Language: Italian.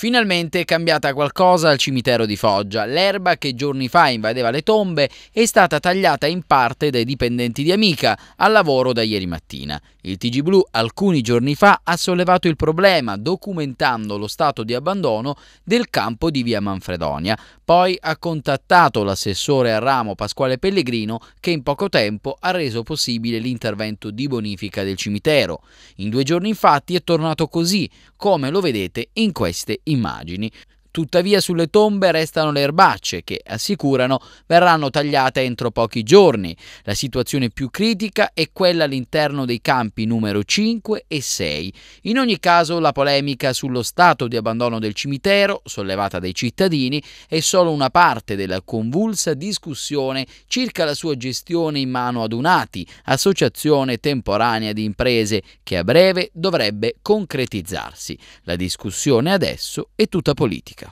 Finalmente è cambiata qualcosa al cimitero di Foggia. L'erba che giorni fa invadeva le tombe è stata tagliata in parte dai dipendenti di Amica al lavoro da ieri mattina. Il TG Blu alcuni giorni fa ha sollevato il problema documentando lo stato di abbandono del campo di via Manfredonia. Poi ha contattato l'assessore a ramo Pasquale Pellegrino che in poco tempo ha reso possibile l'intervento di bonifica del cimitero. In due giorni infatti è tornato così, come lo vedete in queste immagini immagini Tuttavia sulle tombe restano le erbacce che, assicurano, verranno tagliate entro pochi giorni. La situazione più critica è quella all'interno dei campi numero 5 e 6. In ogni caso la polemica sullo stato di abbandono del cimitero, sollevata dai cittadini, è solo una parte della convulsa discussione circa la sua gestione in mano ad Unati, associazione temporanea di imprese, che a breve dovrebbe concretizzarsi. La discussione adesso è tutta politica.